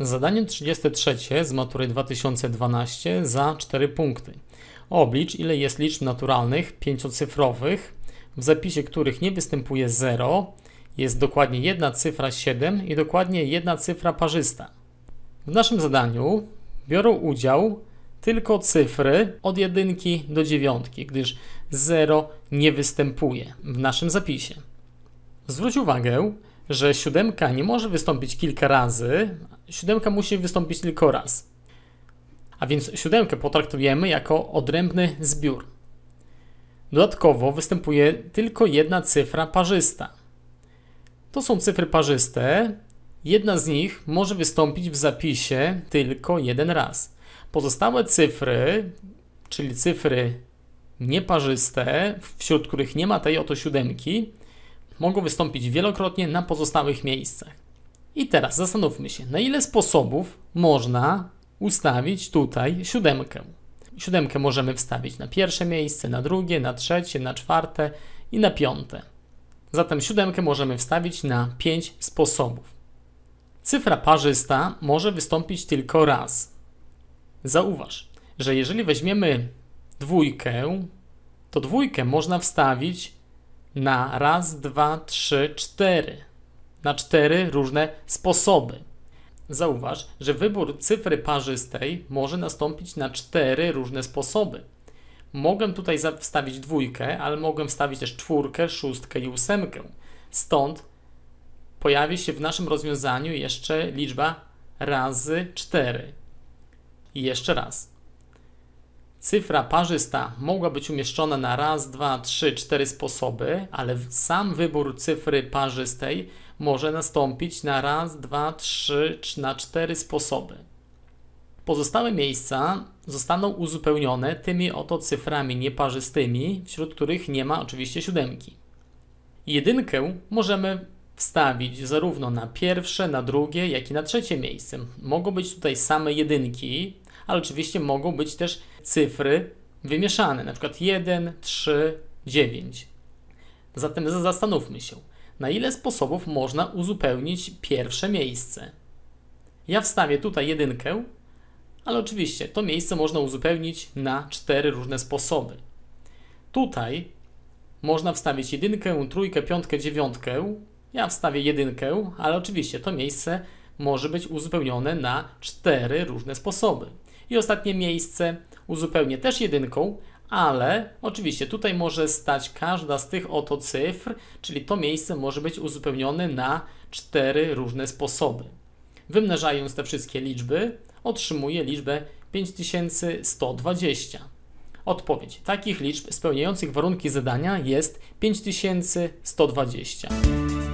Zadanie 33 z matury 2012 za 4 punkty. Oblicz, ile jest liczb naturalnych pięciocyfrowych, w zapisie których nie występuje 0, jest dokładnie jedna cyfra 7 i dokładnie jedna cyfra parzysta. W naszym zadaniu biorą udział tylko cyfry od 1 do 9, gdyż 0 nie występuje w naszym zapisie. Zwróć uwagę, że siódemka nie może wystąpić kilka razy, siódemka musi wystąpić tylko raz. A więc siódemkę potraktujemy jako odrębny zbiór. Dodatkowo występuje tylko jedna cyfra parzysta. To są cyfry parzyste. Jedna z nich może wystąpić w zapisie tylko jeden raz. Pozostałe cyfry, czyli cyfry nieparzyste, wśród których nie ma tej oto siódemki, mogą wystąpić wielokrotnie na pozostałych miejscach. I teraz zastanówmy się, na ile sposobów można ustawić tutaj siódemkę. Siódemkę możemy wstawić na pierwsze miejsce, na drugie, na trzecie, na czwarte i na piąte. Zatem siódemkę możemy wstawić na pięć sposobów. Cyfra parzysta może wystąpić tylko raz. Zauważ, że jeżeli weźmiemy dwójkę, to dwójkę można wstawić na raz, dwa, trzy, cztery. Na cztery różne sposoby. Zauważ, że wybór cyfry parzystej może nastąpić na cztery różne sposoby. Mogę tutaj wstawić dwójkę, ale mogę wstawić też czwórkę, szóstkę i ósemkę. Stąd pojawi się w naszym rozwiązaniu jeszcze liczba razy cztery. I jeszcze raz. Cyfra parzysta mogła być umieszczona na raz, dwa, trzy, cztery sposoby, ale sam wybór cyfry parzystej może nastąpić na raz, dwa, trzy, na cztery sposoby. Pozostałe miejsca zostaną uzupełnione tymi oto cyframi nieparzystymi, wśród których nie ma oczywiście siódemki. Jedynkę możemy wstawić zarówno na pierwsze, na drugie, jak i na trzecie miejsce. Mogą być tutaj same jedynki, ale oczywiście mogą być też cyfry wymieszane, na przykład 1, 3, 9. Zatem zastanówmy się, na ile sposobów można uzupełnić pierwsze miejsce. Ja wstawię tutaj jedynkę, ale oczywiście to miejsce można uzupełnić na cztery różne sposoby. Tutaj można wstawić jedynkę, trójkę, piątkę, dziewiątkę. Ja wstawię jedynkę, ale oczywiście to miejsce może być uzupełnione na cztery różne sposoby. I ostatnie miejsce uzupełnię też jedynką, ale oczywiście tutaj może stać każda z tych oto cyfr, czyli to miejsce może być uzupełnione na cztery różne sposoby. Wymnażając te wszystkie liczby, otrzymuję liczbę 5120. Odpowiedź. Takich liczb spełniających warunki zadania jest 5120.